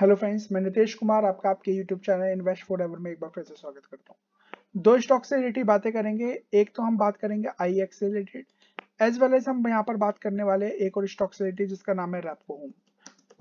Hello friends मैं नितेश कुमार आपका आपके YouTube channel invest forever में एक बार फिर से स्वागत करता हूँ दो स्टॉक से रिलेटेड बातें करेंगे एक तो हम बात करेंगे आई एक्स e से रिलेटेड एज वेल एज हम यहाँ पर बात करने वाले एक और स्टॉक से रिलेटेड जिसका नाम है रेपको होम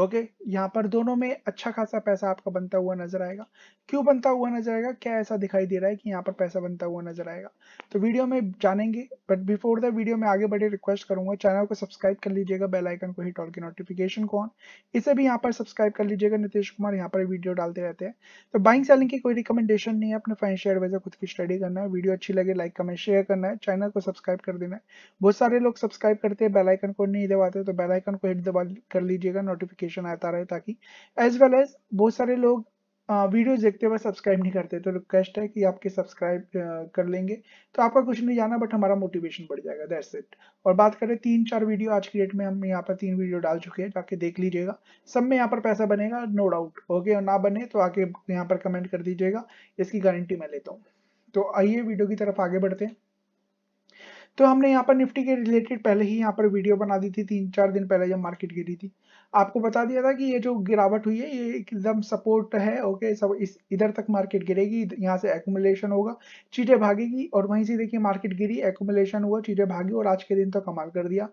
ओके यहाँ पर दोनों में अच्छा खासा पैसा आपका बनता हुआ नजर आएगा क्यों बनता हुआ नजर आएगा क्या ऐसा दिखाई दे रहा है कि यहाँ पर पैसा बनता हुआ नजर आएगा तो वीडियो में जानेंगे बट बिफोर द वीडियो में आगे बढ़े रिक्वेस्ट करूंगा चैनल को सब्सक्राइब कर लीजिएगा बेल आइकन को हिट ऑल के नोटिफिकेशन को ऑन इसे भी यहाँ पर सब्सक्राइब कर लीजिएगा नीतीश कुमार यहाँ पर वीडियो डालते रहते हैं तो बाइंग सेलिंग की कोई रिकमेंडेशन नहीं है अपने फाइनेंशियल एडवाइजर खुद की स्टडी करना है वीडियो अच्छी लगे लाइक कमेंट शेयर करना है चैनल को सब्सक्राइब कर देना है बहुत सारे लोग सब्सक्राइब करते हैं बेलाइकन को नहीं दबाते तो बेलाइकन को हिट दबा कर लीजिएगा नोटिफिकेशन नोटिफिकेशन आता रहे ताकि एज वेल एज बहुत सारे लोग वीडियो देखते हुए सब्सक्राइब नहीं करते तो रिक्वेस्ट है कि आपके सब्सक्राइब कर लेंगे तो आपका कुछ नहीं जाना बट हमारा मोटिवेशन बढ़ जाएगा दैट्स इट और बात करें तीन चार वीडियो आज की डेट में हम यहाँ पर तीन वीडियो डाल चुके हैं जाके देख लीजिएगा सब में यहाँ पर पैसा बनेगा नो डाउट ओके और ना बने तो आके यहाँ पर कमेंट कर दीजिएगा इसकी गारंटी मैं लेता हूँ तो आइए वीडियो की तरफ आगे बढ़ते हैं तो हमने यहाँ पर निफ्टी के रिलेटेड पहले ही यहाँ पर वीडियो बना दी थी तीन चार दिन पहले जब मार्केट गिरी थी आपको बता दिया था कि ये जो गिरावट हुई है ये एकदम सपोर्ट है ओके सब इस इधर तक मार्केट गिरेगी यहाँ से एकुमुलेशन होगा चीटें भागेगी और वहीं से देखिए मार्केट गिरी एकुमुलेशन हुआ चीटें भागी और आज के दिन तो कमाल कर दिया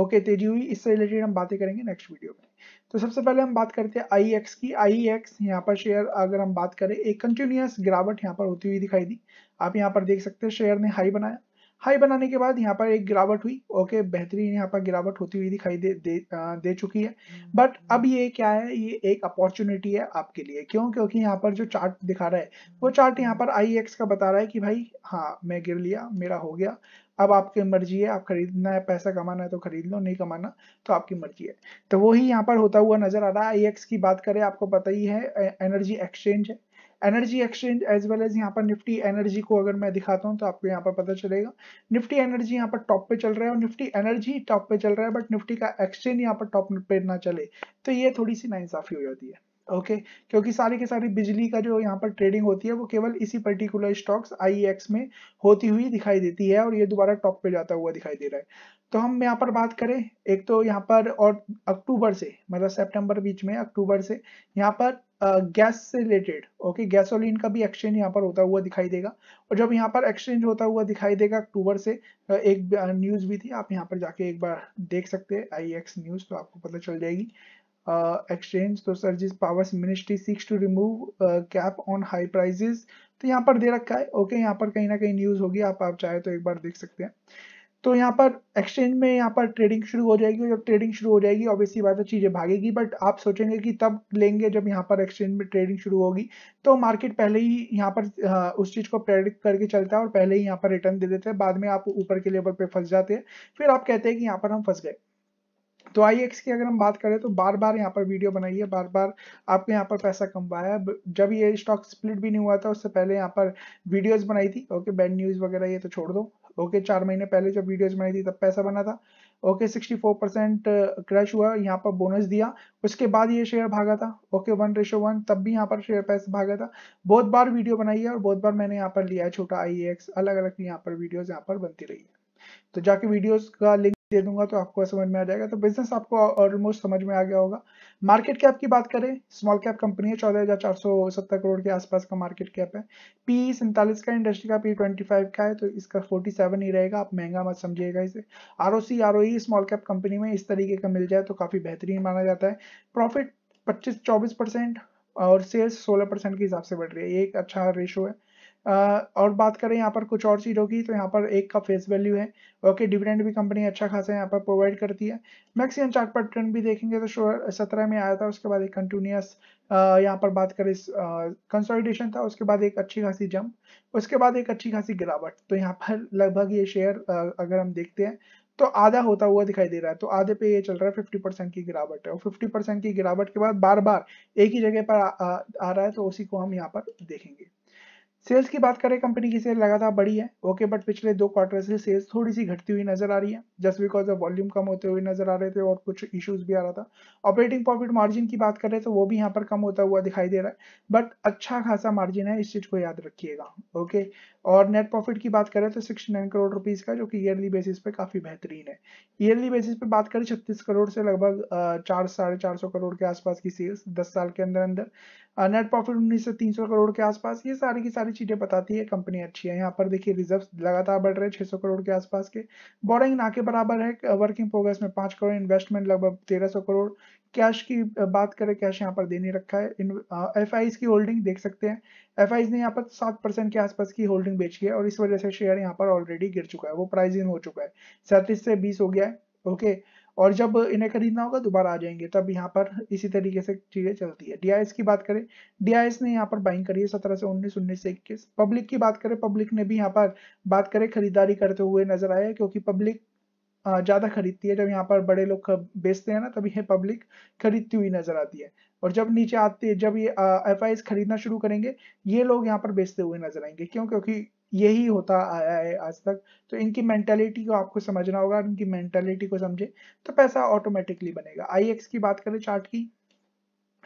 ओके तेजी हुई इससे रिलेटेड हम बातें करेंगे नेक्स्ट वीडियो में तो सबसे पहले हम बात करते हैं आई एक्स की आई एक्स यहाँ पर शेयर अगर हम बात करें एक कंटिन्यूस गिरावट यहाँ पर होती हुई दिखाई दी आप यहाँ पर देख सकते हैं शेयर ने हाई बनाया हाई बनाने के बाद यहाँ पर एक गिरावट हुई ओके बेहतरीन यहाँ पर गिरावट होती हुई दिखाई दे दे, दे चुकी है हम्म। बट अब ये क्या है ये एक अपॉर्चुनिटी है आपके लिए क्यों क्योंकि यहाँ पर जो चार्ट दिखा रहा है वो चार्ट यहाँ पर आई एक्स e का बता रहा है कि भाई हाँ मैं गिर लिया मेरा हो गया अब आपकी मर्जी है आप खरीदना है पैसा कमाना है तो खरीद लो नहीं कमाना तो आपकी मर्जी है तो वही यहाँ पर होता हुआ नजर आ रहा है आई e की बात करें आपको पता ही है एनर्जी एक्सचेंज है energy exchange as well as यहाँ पर निफ्टी एनर्जी को अगर मैं दिखाता हूँ तो आपको यहाँ पर पता चलेगा निफ्टी एनर्जी यहाँ पर टॉप पे चल रहा है और निफ्टी एनर्जी टॉप पे चल रहा है बट निफ्टी का एक्सचेंज यहाँ पर टॉप पे ना चले तो ये थोड़ी सी नाइंसाफी हो जाती है ओके okay, क्योंकि सारी के सारी बिजली का जो यहाँ पर ट्रेडिंग होती है वो केवल इसी पर्टिकुलर स्टॉक्स आई में होती हुई दिखाई देती है और ये दोबारा टॉप पे जाता हुआ दिखाई दे रहा है तो हम यहाँ पर बात करें एक तो यहाँ पर और अक्टूबर से मतलब सितंबर बीच में अक्टूबर से यहाँ पर गैस से रिलेटेड ओके गैसोलीन का भी एक्सचेंज यहाँ पर होता हुआ दिखाई देगा और जब यहाँ पर एक्सचेंज होता हुआ दिखाई देगा अक्टूबर से एक न्यूज़ भी थी आप यहाँ पर जाके एक बार देख सकते हैं आई एक्स न्यूज़ तो आपको पता चल जाएगी एक्सचेंज तो सर जिस powers ministry seeks to remove cap on high prices तो यहाँ पर दे रखा है ओके okay, यहाँ पर कहीं ना कहीं न्यूज़ होगी आप आप चाहे तो एक बार देख सकते हैं तो यहाँ पर एक्सचेंज में यहाँ पर ट्रेडिंग शुरू हो जाएगी जब ट्रेडिंग शुरू हो जाएगी ऑब्वियसली बात है तो चीज़ें भागेगी बट आप सोचेंगे कि तब लेंगे जब यहाँ पर एक्सचेंज में ट्रेडिंग शुरू होगी तो मार्केट पहले ही यहाँ पर उस चीज़ को प्रेडिक्ट करके चलता है और पहले ही यहाँ पर रिटर्न दे देते हैं बाद में आप ऊपर के लेवल पर फंस जाते हैं फिर आप कहते हैं कि यहाँ पर हम फंस गए तो आई एक्स की अगर हम बात करें तो बार बार यहाँ पर वीडियो बनाई है बार बार आपके यहाँ पर पैसा कमवाया जब ये स्टॉक स्प्लिट भी नहीं हुआ था उससे पहले यहाँ पर वीडियोस बनाई थी ओके बैड न्यूज़ वगैरह ये तो छोड़ दो ओके चार महीने पहले जब वीडियोज बनाई थी तब पैसा बना था ओके फोर परसेंट क्रैश हुआ यहाँ पर बोनस दिया उसके बाद ये शेयर भागा था ओके वन रेशो वन तब भी यहाँ पर शेयर पैसे भागा था बहुत बार वीडियो बनाई है और बहुत बार मैंने यहाँ पर लिया है छोटा आई अलग अलग यहाँ पर वीडियोज यहाँ पर बनती रही है तो जाके वीडियोज का लिंक दे दूंगा तो आपको समझ में आ जाएगा तो बिजनेस आपको ऑलमोस्ट समझ में आ गया होगा मार्केट कैप की बात करें स्मॉल कैप कंपनी है चौदह हजार चार सौ सत्तर करोड़ के आसपास का मार्केट कैप है पी e सैंतालीस का इंडस्ट्री का पी ट्वेंटी फाइव का है तो इसका फोर्टी सेवन ही रहेगा आप महंगा मत समझिएगा इसे R O C R O E small cap company में इस तरीके का मिल जाए तो काफ़ी बेहतरीन माना जाता है प्रॉफिट पच्चीस चौबीस परसेंट और सेल्स सोलह परसेंट के हिसाब से बढ़ रही है ये एक अच्छा रेशो है और बात करें यहाँ पर कुछ और चीज़ों की तो यहाँ पर एक का फेस वैल्यू है ओके डिविडेंड भी कंपनी अच्छा खासा यहाँ पर प्रोवाइड करती है मैक्सिमम चार्ट पर ट्रेंड भी देखेंगे तो सत्रह में आया था उसके बाद एक कंटिन्यूस यहाँ पर बात करें कंसोलिडेशन था उसके बाद एक अच्छी खासी जंप उसके बाद एक अच्छी खासी गिरावट तो यहाँ पर लगभग ये शेयर अगर हम देखते हैं तो आधा होता हुआ दिखाई दे रहा है तो आधे पे ये चल रहा है फिफ्टी परसेंट की गिरावट है और फिफ्टी परसेंट की गिरावट के बाद बार बार एक ही जगह पर आ, आ, आ रहा है तो उसी को हम यहाँ पर देखेंगे सेल्स की बात करें कंपनी की सेल लगातार बढ़ी है ओके बट पिछले दो क्वार्टर से सेल्स थोड़ी सी घटती हुई नजर आ रही है जस्ट बिकॉज ऑफ वॉल्यूम कम होते हुए नजर आ रहे थे और कुछ इश्यूज भी आ रहा था ऑपरेटिंग प्रॉफिट मार्जिन की बात करें तो वो भी यहाँ पर कम होता हुआ दिखाई दे रहा है बट अच्छा खासा मार्जिन है इस चीज को याद रखिएगा ओके और नेट प्रॉफिट की बात करें तो सिक्सटी नाइन करोड़ रुपीज का जो कि ईयरली बेसिस पे काफी बेहतरीन है ईयरली बेसिस पे बात करें छत्तीस करोड़ से लगभग चार साढ़े चार सौ करोड़ के आसपास की सेल्स दस साल के अंदर अंदर नेट uh, प्रॉफिट उन्नीस से तीन सौ करोड़ के आसपास ये सारी की सारी चीजें बताती है कंपनी अच्छी है यहाँ पर देखिए रिजर्व लगातार बढ़ रहे हैं सौ करोड़ के आसपास के बोरिंग ना के बराबर है वर्किंग uh, प्रोग्रेस में पांच करोड़ इन्वेस्टमेंट लगभग तेरह सौ करोड़ कैश की uh, बात करें कैश यहाँ पर देने रखा है एफ आई की होल्डिंग देख सकते हैं एफ ने यहाँ पर सात परसेंट के आसपास की होल्डिंग बेची है और इस वजह से शेयर यहाँ पर ऑलरेडी गिर चुका है वो प्राइस इन हो चुका है सैंतीस से बीस हो गया है ओके okay. और जब इन्हें खरीदना होगा दोबारा आ जाएंगे तब यहाँ पर इसी तरीके से चीजें चलती है डीआईएस की बात करें डीआईएस ने यहाँ पर बाइंग करी है सत्रह से उन्नीस उन्नीस से इक्कीस पब्लिक की बात करें पब्लिक ने भी यहाँ पर बात करें खरीदारी करते हुए नजर आया क्योंकि पब्लिक ज़्यादा खरीदती है जब यहाँ पर बड़े लोग बेचते हैं ना तभी ये पब्लिक खरीदती हुई नजर आती है और जब नीचे आते हैं जब ये एफ खरीदना शुरू करेंगे ये लोग यहाँ पर बेचते हुए नजर आएंगे क्यों क्योंकि यही होता आया है आज तक तो इनकी मेंटेलिटी को आपको समझना होगा इनकी मेंटेलिटी को समझे तो पैसा ऑटोमेटिकली बनेगा आई की बात करें चार्ट की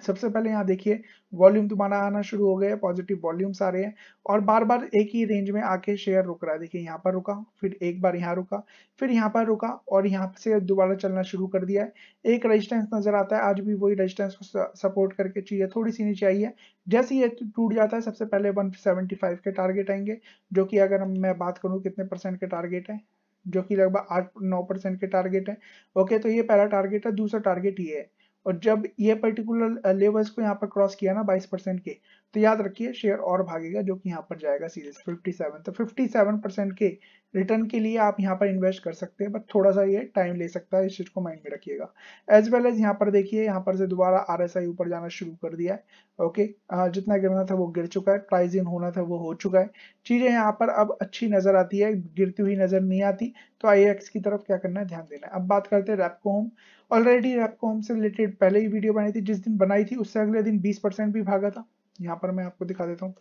सबसे पहले यहाँ देखिए वॉल्यूम तुम्हारा आना शुरू हो गया है पॉजिटिव वॉल्यूम्स आ रहे हैं और बार बार एक ही रेंज में आके शेयर रुक रहा है देखिए यहाँ पर रुका फिर एक बार यहाँ रुका फिर यहाँ पर रुका और यहाँ से दोबारा चलना शुरू कर दिया है एक रेजिस्टेंस नजर आता है आज भी वही रेजिस्टेंस को सपोर्ट करके चाहिए थोड़ी सी नीचे आई है जैसे ये टूट जाता है सबसे पहले वन के टारगेट आएंगे जो कि अगर मैं बात करूँ कितने परसेंट के टारगेट है जो कि लगभग आठ नौ परसेंट के टारगेट है ओके तो ये पहला टारगेट है दूसरा टारगेट ये है और जब ये पर्टिकुलर लेवल्स uh, को यहाँ पर क्रॉस किया ना 22 परसेंट के तो याद रखिए शेयर और भागेगा जो कि यहाँ पर जाएगा सीरीज 57 तो 57 परसेंट के रिटर्न के लिए आप यहाँ पर इन्वेस्ट कर सकते हैं बट थोड़ा सा ये टाइम ले सकता है इस चीज़ को माइंड में रखिएगा एज वेल एज यहाँ पर देखिए यहाँ पर से दोबारा आर ऊपर जाना शुरू कर दिया है ओके जितना गिरना था वो गिर चुका है प्राइज इन होना था वो हो चुका है चीज़ें यहाँ पर अब अच्छी नज़र आती है गिरती हुई नज़र नहीं आती तो आई की तरफ क्या करना है ध्यान देना है अब बात करते हैं Repco Home already Repco Home से रिलेटेड पहले ही वीडियो बनाई थी जिस दिन बनाई थी उससे अगले दिन बीस भी भागा था यहाँ पर मैं आपको दिखा देता हूँ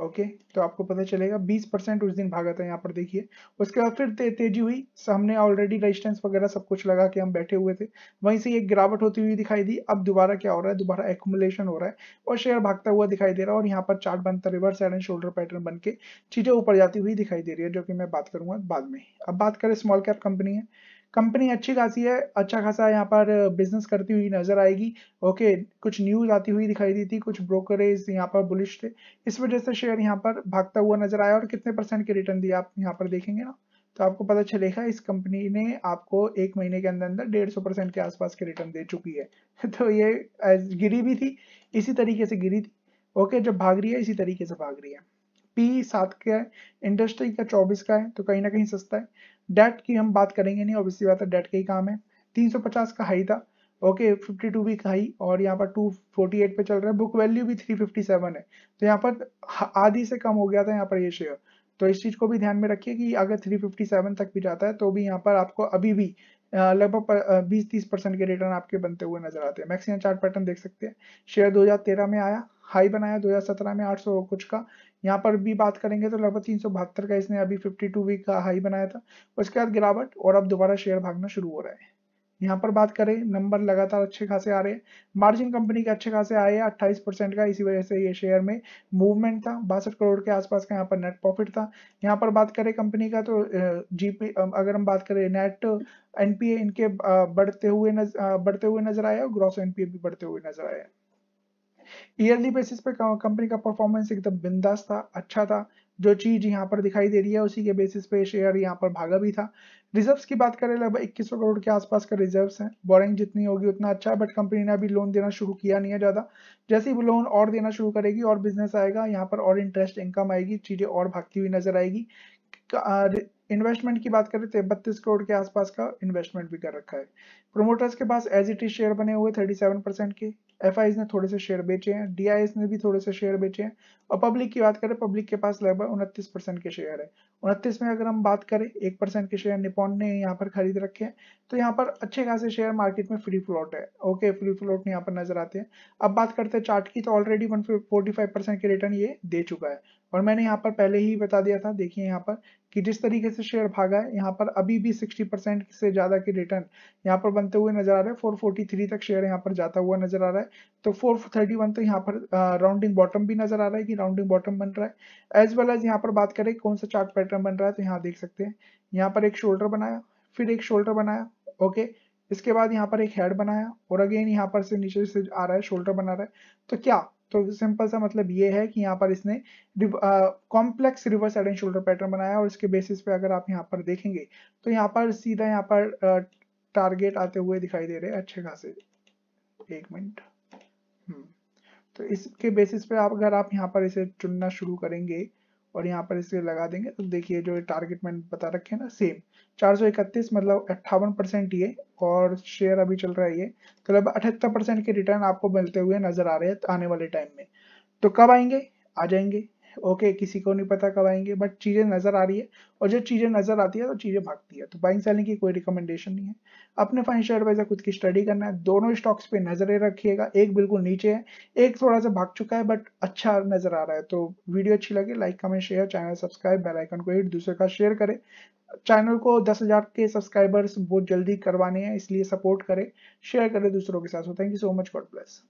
ओके तो आपको पता चलेगा 20 परसेंट उस दिन भागा था यहाँ पर देखिए उसके बाद फिर ते, तेजी हुई हमने ऑलरेडी रेजिस्टेंस वगैरह सब कुछ लगा के हम बैठे हुए थे वहीं से एक गिरावट होती हुई दिखाई दी अब दोबारा क्या हो रहा है दोबारा एकुमुलेशन हो रहा है और शेयर भागता हुआ दिखाई दे रहा है और यहाँ पर चार्ट बनता reverse head and shoulder pattern बन के चीजें ऊपर जाती हुई दिखाई दे रही है जो की मैं बात करूंगा बाद में अब बात करें स्मॉल कैप कंपनी है कंपनी अच्छी खासी है अच्छा खासा यहाँ पर बिजनेस करती हुई नजर आएगी ओके कुछ न्यूज आती हुई दिखाई दी थी कुछ ब्रोकरेज यहाँ पर बुलिश थे इस वजह से शेयर यहाँ पर भागता हुआ नजर आया और कितने परसेंट के रिटर्न दिया आप यहाँ पर देखेंगे ना तो आपको पता चलेगा इस कंपनी ने आपको एक महीने के अंदर अंदर डेढ़ सौ परसेंट के आसपास के रिटर्न दे चुकी है तो ये गिरी भी थी इसी तरीके से गिरी थी ओके जब भाग रही है इसी तरीके से भाग रही है पी सात का है इंडस्ट्री का चौबीस का है तो कहीं ना कहीं सस्ता है डेट की हम बात करेंगे नहीं ऑब्वियसली बात है डेट का ही काम है 350 का हाई था ओके okay, 52 भी का हाई और यहाँ पर 248 पे चल रहा है बुक वैल्यू भी 357 है तो यहाँ पर आधी से कम हो गया था यहाँ पर ये शेयर तो इस चीज़ को भी ध्यान में रखिए कि अगर 357 तक भी जाता है तो भी यहाँ पर आपको अभी भी लगभग 20-30 परसेंट के रिटर्न आपके बनते हुए नजर आते हैं मैक्सिमम चार्ट पैटर्न देख सकते हैं शेयर 2013 में आया हाई बनाया 2017 में 800 कुछ का यहाँ पर भी बात करेंगे तो लगभग तीन सौ बहत्तर का इसने अभी 52 वीक का हाई बनाया था उसके बाद गिरावट और अब दोबारा शेयर भागना शुरू हो रहा है यहाँ पर बात करें नंबर लगातार अच्छे खासे आ रहे हैं मार्जिन कंपनी के अच्छे खासे आए हैं अट्ठाईस परसेंट का इसी वजह से ये शेयर में मूवमेंट था बासठ करोड़ के आसपास का यहाँ पर नेट प्रॉफिट था यहाँ पर बात करें कंपनी का तो जीपी अगर हम बात करें नेट एनपीए इनके बढ़ते हुए नज, बढ़ते हुए नजर आया और ग्रॉस एनपीए भी बढ़ते हुए नजर आया ईयरली बेसिस पे कंपनी का परफॉर्मेंस एकदम बिंदास था अच्छा था जो चीज यहाँ पर दिखाई दे रही है उसी के बेसिस पे शेयर यहाँ पर भागा भी था रिजर्व्स की बात करें लगभग इक्कीस करोड़ के आसपास का रिजर्व्स हैं बोरिंग जितनी होगी उतना अच्छा बट कंपनी ने अभी लोन देना शुरू किया नहीं है ज़्यादा जैसे ही लोन और देना शुरू करेगी और बिजनेस आएगा यहाँ पर और इंटरेस्ट इनकम आएगी चीज़ें और भागती हुई नजर आएगी इन्वेस्टमेंट की बात करें तो बत्तीस करोड़ के आसपास का इन्वेस्टमेंट भी कर रखा है प्रोमोटर्स के पास एज इट इज शेयर बने हुए 37 परसेंट के एफ ने थोड़े से शेयर बेचे हैं डी ने भी थोड़े से शेयर बेचे हैं और पब्लिक की बात करें पब्लिक के पास लगभग उनतीस परसेंट के शेयर है उनतीस में अगर हम बात करें एक परसेंट के शेयर निपॉन ने यहाँ पर खरीद रखे हैं तो यहाँ पर अच्छे खासे शेयर मार्केट में फ्री फ्लोट है ओके फ्री फ्लोट यहाँ पर नजर आते हैं अब बात करते हैं चार्ट की तो already one forty five percent के रिटर्न ये दे चुका है और मैंने यहाँ पर पहले ही बता दिया था देखिए यहाँ पर कि जिस तरीके से शेयर भागा है यहाँ पर अभी भी 60 परसेंट से ज़्यादा की रिटर्न यहाँ पर बनते हुए नजर आ रहे हैं 443 तक शेयर यहाँ पर जाता हुआ नजर आ रहा है तो 431 तो यहाँ पर राउंडिंग बॉटम भी नजर आ रहा है कि राउंडिंग बॉटम बन रहा है एज वेल एज यहाँ पर बात करें कौन सा चार्ट पैटर्न बन रहा है तो यहाँ देख सकते हैं यहाँ पर एक शोल्डर बनाया फिर एक शोल्डर बनाया ओके इसके बाद यहाँ पर एक हेड बनाया और अगेन यहाँ पर से नीचे से आ रहा है शोल्डर बना रहा है तो क्या तो सिंपल सा मतलब ये है कि यहाँ पर इसने complex reverse head and shoulder pattern बनाया और इसके बेसिस पे अगर आप यहाँ पर देखेंगे तो यहाँ पर सीधा यहाँ पर टारगेट आते हुए दिखाई दे रहे हैं अच्छे खासे एक मिनट हम्म। तो इसके बेसिस पे आप अगर आप यहाँ पर इसे चुनना शुरू करेंगे और यहाँ पर इसे लगा देंगे तो देखिए जो टारगेट मैंने बता रखे ना सेम 431 मतलब अट्ठावन परसेंट ये और शेयर अभी चल रहा है ये तो लगभग अठहत्तर परसेंट के रिटर्न आपको मिलते हुए नजर आ रहे हैं आने वाले टाइम में तो कब आएंगे आ जाएंगे ओके किसी को नहीं पता कब आएंगे बट चीज़ें नज़र आ रही है और जब चीज़ें नज़र आती है तो चीज़ें भागती है तो बाइंग सेलिंग की कोई रिकमेंडेशन नहीं है अपने फाइनेंशियल एडवाइजर खुद की स्टडी करना है दोनों स्टॉक्स पे नज़रें रखिएगा एक बिल्कुल नीचे है एक थोड़ा सा भाग चुका है बट अच्छा नज़र आ रहा है तो वीडियो अच्छी लगे like comment share channel subscribe bell icon को हिट दूसरे का शेयर करें चैनल को दस के सब्सक्राइबर्स बहुत जल्दी करवाने हैं इसलिए सपोर्ट करें शेयर करें दूसरों के साथ so thank you so much God bless